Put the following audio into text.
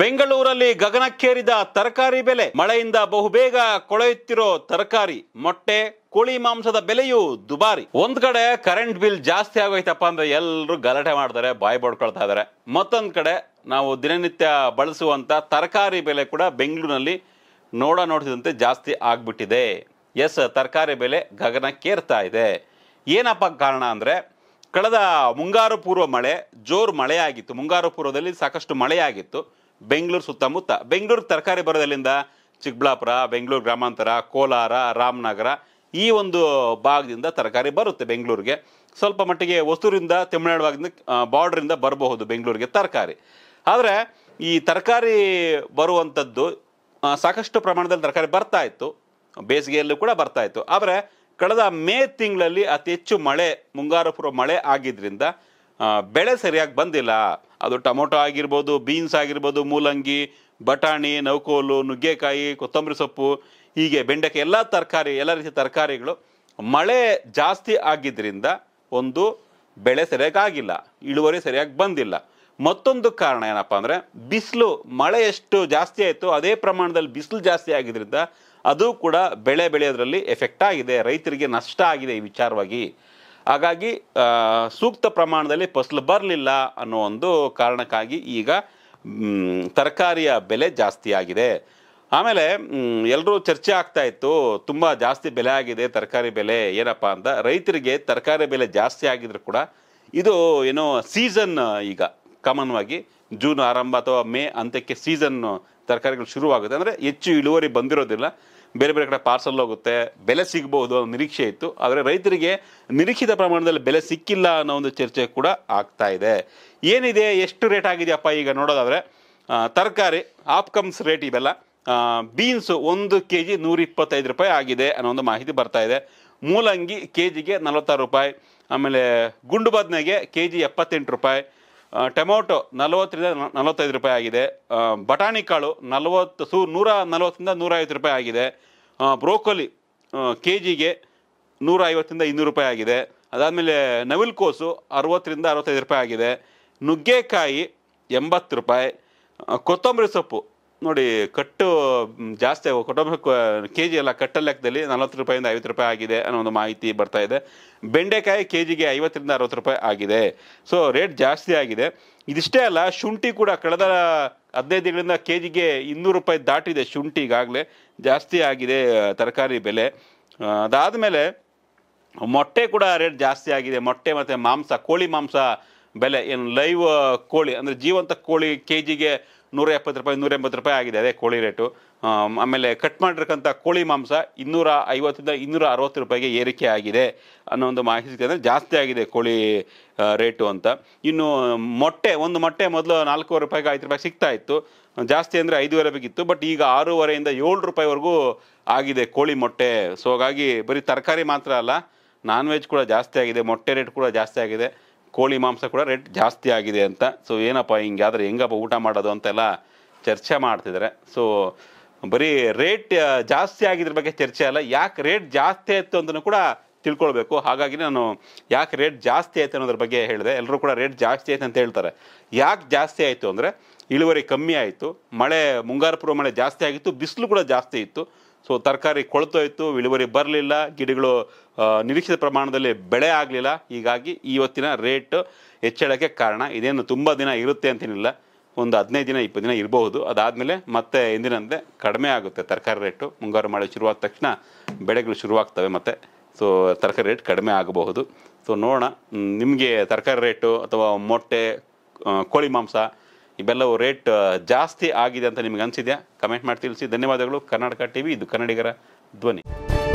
ಬೆಂಗಳೂರಲ್ಲಿ ಗಗನಕ್ಕೇರಿದ ತರಕಾರಿ ಬೆಲೆ ಮಳೆಯಿಂದ ಬಹುಬೇಗ ಕೊಳೆಯುತ್ತಿರೋ ತರಕಾರಿ ಮೊಟ್ಟೆ ಕೋಳಿ ಮಾಂಸದ ಬೆಲೆಯು ದುಬಾರಿ ಒಂದ್ ಕಡೆ ಕರೆಂಟ್ ಬಿಲ್ ಜಾಸ್ತಿ ಆಗೋಯ್ತಪ್ಪ ಅಂದ್ರೆ ಎಲ್ಲರೂ ಗಲಾಟೆ ಮಾಡ್ತಾರೆ ಬಾಯ್ ಬಡ್ಕೊಳ್ತಾ ಇದಾರೆ ಮತ್ತೊಂದ್ ಕಡೆ ನಾವು ದಿನನಿತ್ಯ ಬಳಸುವಂತ ತರಕಾರಿ ಬೆಲೆ ಕೂಡ ಬೆಂಗಳೂರಿನಲ್ಲಿ ನೋಡ ನೋಡಿದಂತೆ ಜಾಸ್ತಿ ಆಗ್ಬಿಟ್ಟಿದೆ ಎಸ್ ತರಕಾರಿ ಬೆಲೆ ಗಗನಕ್ಕೇರ್ತಾ ಇದೆ ಏನಪ್ಪ ಕಾರಣ ಅಂದ್ರೆ ಕಳೆದ ಮುಂಗಾರು ಪೂರ್ವ ಮಳೆ ಜೋರು ಮಳೆಯಾಗಿತ್ತು ಮುಂಗಾರು ಪೂರ್ವದಲ್ಲಿ ಸಾಕಷ್ಟು ಮಳೆಯಾಗಿತ್ತು ಬೆಂಗಳೂರು ಸುತ್ತಮುತ್ತ ಬೆಂಗಳೂರು ತರಕಾರಿ ಬರೋದಲ್ಲಿಂದ ಚಿಕ್ಕಬಳ್ಳಾಪುರ ಬೆಂಗಳೂರು ಗ್ರಾಮಾಂತರ ಕೋಲಾರ ರಾಮನಗರ ಈ ಒಂದು ಭಾಗದಿಂದ ತರಕಾರಿ ಬರುತ್ತೆ ಬೆಂಗಳೂರಿಗೆ ಸ್ವಲ್ಪ ಮಟ್ಟಿಗೆ ಹೊಸೂರಿಂದ ತಮಿಳುನಾಡು ಭಾಗದಿಂದ ಬಾರ್ಡ್ರಿಂದ ಬರಬಹುದು ಬೆಂಗಳೂರಿಗೆ ತರಕಾರಿ ಆದರೆ ಈ ತರಕಾರಿ ಬರುವಂಥದ್ದು ಸಾಕಷ್ಟು ಪ್ರಮಾಣದಲ್ಲಿ ತರಕಾರಿ ಬರ್ತಾ ಇತ್ತು ಬೇಸಿಗೆಯಲ್ಲೂ ಕೂಡ ಬರ್ತಾ ಇತ್ತು ಆದರೆ ಕಳೆದ ಮೇ ತಿಂಗಳಲ್ಲಿ ಅತಿ ಹೆಚ್ಚು ಮಳೆ ಮುಂಗಾರು ಪೂರ್ವ ಮಳೆ ಆಗಿದ್ದರಿಂದ ಬೆಳೆ ಸರಿಯಾಗಿ ಬಂದಿಲ್ಲ ಅದು ಟೊಮೊಟೊ ಆಗಿರ್ಬೋದು ಬೀನ್ಸ್ ಆಗಿರ್ಬೋದು ಮೂಲಂಗಿ ಬಟಾಣಿ ನೌಕೋಲು ನುಗ್ಗೆಕಾಯಿ ಕೊತ್ತಂಬರಿ ಸೊಪ್ಪು ಹೀಗೆ ಬೆಂಡೆಕಾಯಿ ಎಲ್ಲ ತರಕಾರಿ ಎಲ್ಲ ರೀತಿಯ ತರಕಾರಿಗಳು ಮಳೆ ಜಾಸ್ತಿ ಆಗಿದ್ದರಿಂದ ಒಂದು ಬೆಳೆ ಸರಿಯಾಗಿ ಆಗಿಲ್ಲ ಇಳುವರಿ ಸರಿಯಾಗಿ ಬಂದಿಲ್ಲ ಮತ್ತೊಂದು ಕಾರಣ ಏನಪ್ಪ ಅಂದರೆ ಬಿಸಿಲು ಮಳೆ ಎಷ್ಟು ಜಾಸ್ತಿ ಆಯಿತು ಅದೇ ಪ್ರಮಾಣದಲ್ಲಿ ಬಿಸಿಲು ಜಾಸ್ತಿ ಆಗಿದ್ದರಿಂದ ಅದು ಕೂಡ ಬೆಳೆ ಬೆಳೆಯೋದ್ರಲ್ಲಿ ಎಫೆಕ್ಟ್ ಆಗಿದೆ ರೈತರಿಗೆ ನಷ್ಟ ಆಗಿದೆ ಈ ವಿಚಾರವಾಗಿ ಹಾಗಾಗಿ ಸೂಕ್ತ ಪ್ರಮಾಣದಲ್ಲಿ ಫಸಲು ಬರಲಿಲ್ಲ ಅನ್ನೋ ಒಂದು ಕಾರಣಕ್ಕಾಗಿ ಈಗ ತರಕಾರಿಯ ಬೆಲೆ ಜಾಸ್ತಿ ಆಗಿದೆ ಆಮೇಲೆ ಎಲ್ಲರೂ ಚರ್ಚೆ ಆಗ್ತಾ ಇತ್ತು ತುಂಬ ಜಾಸ್ತಿ ಬೆಲೆ ಆಗಿದೆ ತರಕಾರಿ ಬೆಲೆ ಏನಪ್ಪ ಅಂತ ರೈತರಿಗೆ ತರಕಾರಿ ಬೆಲೆ ಜಾಸ್ತಿ ಆಗಿದ್ರು ಕೂಡ ಇದು ಏನೋ ಸೀಸನ್ ಈಗ ಕಾಮನ್ವಾಗಿ ಜೂನ್ ಆರಂಭ ಅಥವಾ ಮೇ ಅಂತ್ಯಕ್ಕೆ ಸೀಸನ್ ತರಕಾರಿಗಳು ಶುರುವಾಗುತ್ತೆ ಅಂದರೆ ಹೆಚ್ಚು ಇಳುವರಿ ಬಂದಿರೋದಿಲ್ಲ ಬೇರೆ ಬೇರೆ ಕಡೆ ಪಾರ್ಸಲ್ ಹೋಗುತ್ತೆ ಬೆಲೆ ಸಿಗಬಹುದು ಅನ್ನೋ ನಿರೀಕ್ಷೆ ಇತ್ತು ಆದರೆ ರೈತರಿಗೆ ನಿರೀಕ್ಷಿತ ಪ್ರಮಾಣದಲ್ಲಿ ಬೆಲೆ ಸಿಕ್ಕಿಲ್ಲ ಅನ್ನೋ ಒಂದು ಚರ್ಚೆ ಕೂಡ ಆಗ್ತಾ ಇದೆ ಏನಿದೆ ಎಷ್ಟು ರೇಟ್ ಆಗಿದೆಯಪ್ಪ ಈಗ ನೋಡೋದಾದರೆ ತರಕಾರಿ ಆಪ್ಕಮ್ಸ್ ರೇಟ್ ಇವೆಲ್ಲ ಬೀನ್ಸು ಒಂದು ಕೆ ಜಿ ನೂರ ರೂಪಾಯಿ ಆಗಿದೆ ಅನ್ನೋ ಒಂದು ಮಾಹಿತಿ ಬರ್ತಾ ಇದೆ ಮೂಲಂಗಿ ಕೆ ಜಿಗೆ ನಲವತ್ತಾರು ರೂಪಾಯಿ ಆಮೇಲೆ ಗುಂಡು ಬದನೆಗೆ ಕೆ ಜಿ ಎಪ್ಪತ್ತೆಂಟು ರೂಪಾಯಿ ಟೊಮೊಟೊ ನಲವತ್ತರಿಂದ ನಲವತ್ತೈದು ರೂಪಾಯಿ ಆಗಿದೆ ಬಟಾಣಿ ಕಾಳು ನಲವತ್ತು ಸು ನೂರ ನಲವತ್ತರಿಂದ ನೂರೈವತ್ತು ರೂಪಾಯಿ ಆಗಿದೆ ಬ್ರೋಕೊಲಿ ಕೆ ಜಿಗೆ ನೂರ ಐವತ್ತರಿಂದ ಇನ್ನೂರು ರೂಪಾಯಿ ಆಗಿದೆ ಅದಾದಮೇಲೆ ನವಿಲು ಕೋಸು ಅರವತ್ತರಿಂದ ಅರವತ್ತೈದು ರೂಪಾಯಿ ಆಗಿದೆ ನುಗ್ಗೆಕಾಯಿ ಎಂಬತ್ತು ರೂಪಾಯಿ ಕೊತ್ತಂಬರಿ ಸೊಪ್ಪು ನೋಡಿ ಕಟ್ಟು ಜಾಸ್ತಿ ಕುಟುಂಬ ಕೆ ಜಿ ಎಲ್ಲ ಕಟ್ಟ ಲೆಕ್ಕದಲ್ಲಿ ನಲವತ್ತು ರೂಪಾಯಿಂದ ಐವತ್ತು ರೂಪಾಯಿ ಆಗಿದೆ ಅನ್ನೋ ಒಂದು ಮಾಹಿತಿ ಬರ್ತಾ ಇದೆ ಬೆಂಡೆಕಾಯಿ ಕೆ ಜಿಗೆ ಐವತ್ತರಿಂದ ಅರವತ್ತು ರೂಪಾಯಿ ಆಗಿದೆ ಸೊ ರೇಟ್ ಜಾಸ್ತಿ ಆಗಿದೆ ಇದಿಷ್ಟೇ ಅಲ್ಲ ಶುಂಠಿ ಕೂಡ ಕಳೆದ ಹದಿನೈದು ದಿನಗಳಿಂದ ಕೆ ಜಿಗೆ ಇನ್ನೂರು ರೂಪಾಯಿ ದಾಟಿದೆ ಶುಂಠಿಗಾಗಲೇ ಜಾಸ್ತಿ ಆಗಿದೆ ತರಕಾರಿ ಬೆಲೆ ಅದಾದ ಮೇಲೆ ಮೊಟ್ಟೆ ಕೂಡ ರೇಟ್ ಜಾಸ್ತಿ ಆಗಿದೆ ಮೊಟ್ಟೆ ಮತ್ತು ಮಾಂಸ ಕೋಳಿ ಮಾಂಸ ಬೆಲೆ ಏನು ಲೈವ್ ಕೋಳಿ ಅಂದರೆ ಜೀವಂತ ಕೋಳಿ ಕೆ ಜಿಗೆ ನೂರ ಎಪ್ಪತ್ತು ರೂಪಾಯಿ ನೂರ ಎಂಬತ್ತು ರೂಪಾಯಿ ಆಗಿದೆ ಅದೇ ಕೋಳಿ ರೇಟು ಆಮೇಲೆ ಕಟ್ ಮಾಡಿರ್ತಕ್ಕಂಥ ಕೋಳಿ ಮಾಂಸ ಇನ್ನೂರ ಐವತ್ತರಿಂದ ಇನ್ನೂರ ಅರವತ್ತು ರೂಪಾಯಿಗೆ ಏರಿಕೆ ಆಗಿದೆ ಅನ್ನೋ ಒಂದು ಮಾಹಿತಿ ಅಂದರೆ ಜಾಸ್ತಿ ಆಗಿದೆ ಕೋಳಿ ರೇಟು ಅಂತ ಇನ್ನು ಮೊಟ್ಟೆ ಒಂದು ಮೊಟ್ಟೆ ಮೊದಲು ನಾಲ್ಕೂವರೆ ರೂಪಾಯಿಗೆ ಐದು ರೂಪಾಯಿ ಸಿಗ್ತಾ ಇತ್ತು ಜಾಸ್ತಿ ಅಂದರೆ ಐದುವರೆ ಬೇಕಿತ್ತು ಬಟ್ ಈಗ ಆರೂವರೆಯಿಂದ ಏಳು ರೂಪಾಯಿವರೆಗೂ ಆಗಿದೆ ಕೋಳಿ ಮೊಟ್ಟೆ ಸೊ ಹಾಗಾಗಿ ಬರೀ ತರಕಾರಿ ಮಾತ್ರ ಅಲ್ಲ ನಾನ್ ವೆಜ್ ಕೂಡ ಜಾಸ್ತಿ ಆಗಿದೆ ಮೊಟ್ಟೆ ರೇಟ್ ಕೂಡ ಜಾಸ್ತಿ ಆಗಿದೆ ಕೋಳಿ ಮಾಂಸ ಕೂಡ ರೇಟ್ ಜಾಸ್ತಿ ಆಗಿದೆ ಅಂತ ಸೊ ಏನಪ್ಪ ಆದರೆ ಹೆಂಗಪ್ಪ ಊಟ ಮಾಡೋದು ಅಂತೆಲ್ಲ ಚರ್ಚೆ ಮಾಡ್ತಿದ್ದಾರೆ ಸೊ ಬರೀ ರೇಟ್ ಜಾಸ್ತಿ ಆಗಿದ್ರ ಬಗ್ಗೆ ಚರ್ಚೆ ಅಲ್ಲ ಯಾಕೆ ರೇಟ್ ಜಾಸ್ತಿ ಆಯಿತು ಅಂತಲೂ ಕೂಡ ತಿಳ್ಕೊಳ್ಬೇಕು ಹಾಗಾಗಿ ನಾನು ಯಾಕೆ ರೇಟ್ ಜಾಸ್ತಿ ಆಯಿತು ಅನ್ನೋದ್ರ ಬಗ್ಗೆ ಹೇಳಿದೆ ಎಲ್ಲರೂ ಕೂಡ ರೇಟ್ ಜಾಸ್ತಿ ಆಯಿತು ಅಂತ ಹೇಳ್ತಾರೆ ಯಾಕೆ ಜಾಸ್ತಿ ಆಯಿತು ಅಂದರೆ ಇಳುವರಿ ಕಮ್ಮಿ ಆಯಿತು ಮಳೆ ಮುಂಗಾರು ಪೂರ್ವ ಮಳೆ ಜಾಸ್ತಿ ಆಗಿತ್ತು ಬಿಸಿಲು ಕೂಡ ಜಾಸ್ತಿ ಇತ್ತು ಸೊ ತರಕಾರಿ ಕೊಳ್ತೋಯ್ತು ಇಳುವರಿ ಬರಲಿಲ್ಲ ಗಿಡಗಳು ನಿರೀಕ್ಷಿತ ಪ್ರಮಾಣದಲ್ಲಿ ಬೆಳೆ ಆಗಲಿಲ್ಲ ಹೀಗಾಗಿ ಇವತ್ತಿನ ರೇಟ್ ಹೆಚ್ಚಳಕ್ಕೆ ಕಾರಣ ಇದೇನು ತುಂಬ ದಿನ ಇರುತ್ತೆ ಅಂತೇನಿಲ್ಲ ಒಂದು ಹದಿನೈದು ದಿನ ಇಪ್ಪತ್ತು ದಿನ ಇರಬಹುದು ಅದಾದಮೇಲೆ ಮತ್ತೆ ಹಿಂದಿನಂತೆ ಕಡಿಮೆ ಆಗುತ್ತೆ ತರಕಾರಿ ರೇಟು ಮುಂಗಾರು ಮಳೆ ಶುರುವಾದ ತಕ್ಷಣ ಬೆಳೆಗಳು ಶುರುವಾಗ್ತವೆ ಮತ್ತು ಸೊ ತರಕಾರಿ ರೇಟ್ ಕಡಿಮೆ ಆಗಬಹುದು ಸೊ ನೋಡೋಣ ನಿಮಗೆ ತರಕಾರಿ ರೇಟು ಅಥವಾ ಮೊಟ್ಟೆ ಕೋಳಿ ಮಾಂಸ ಇವೆಲ್ಲವೂ ರೇಟ್ ಜಾಸ್ತಿ ಆಗಿದೆ ಅಂತ ನಿಮ್ಗೆ ಅನಿಸಿದೆಯಾ ಕಮೆಂಟ್ ಮಾಡಿ ತಿಳಿಸಿ ಧನ್ಯವಾದಗಳು ಕರ್ನಾಟಕ ಟಿ ವಿ ಇದು ಕನ್ನಡಿಗರ ಧ್ವನಿ